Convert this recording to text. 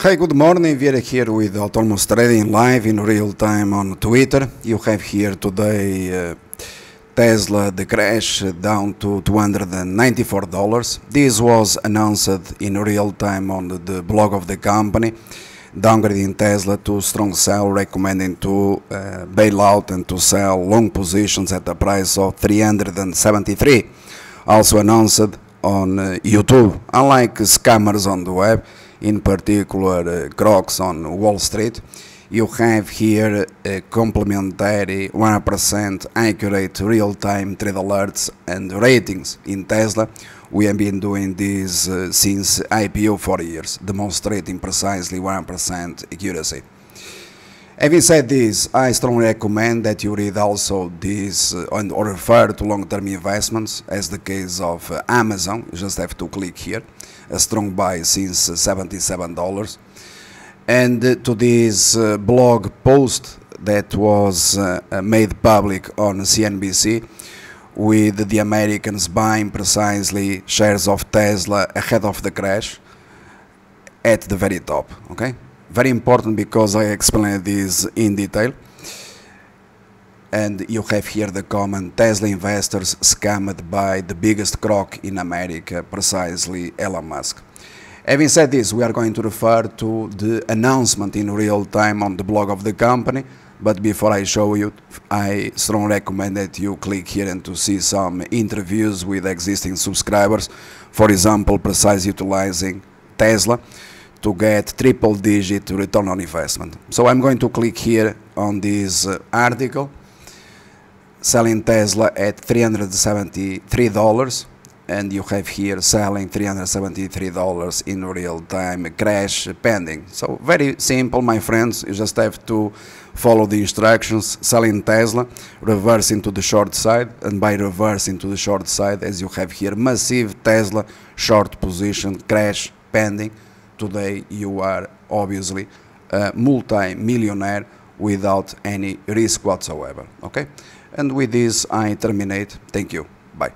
Hi, good morning. We are here with Autonomous Trading live in real time on Twitter. You have here today uh, Tesla, the crash down to $294. This was announced in real time on the blog of the company, downgrading Tesla to strong sell, recommending to uh, bail out and to sell long positions at the price of 373. Also announced on uh, YouTube. Unlike scammers on the web, in particular eh, Crocs on Wall Street, you have here a complementary 1% accurate real-time trade alerts and ratings in Tesla. We have been doing this uh, since IPO for years, demonstrating precisely 1% accuracy. Having said this, I strongly recommend that you read also this uh, and or refer to long-term investments, as the case of uh, Amazon. You just have to click here, a strong buy since uh, $77. And uh, to this uh, blog post that was made public on CNBC with the Americans buying precisely shares of Tesla ahead of the crash at the very top, okay? very important because I explained this in detail. And you have here the comment Tesla investors scammed by the biggest crock in America, precisely Elon Musk. Having said this, we are going to refer to the announcement in real time on the blog of the company. But before I show you, I strongly recommend that you click here and to see some interviews with existing subscribers, for example, precisely utilizing Tesla to get triple digit return on investment. So I'm going to click here on this uh, article selling Tesla at $373 and you have here selling $373 in real time crash pending. So very simple my friends, you just have to follow the instructions, selling Tesla, reverse into the short side and by reverse into the short side as you have here massive Tesla short position crash pending today you are obviously a multi-millionaire without any risk whatsoever okay and with this i terminate thank you bye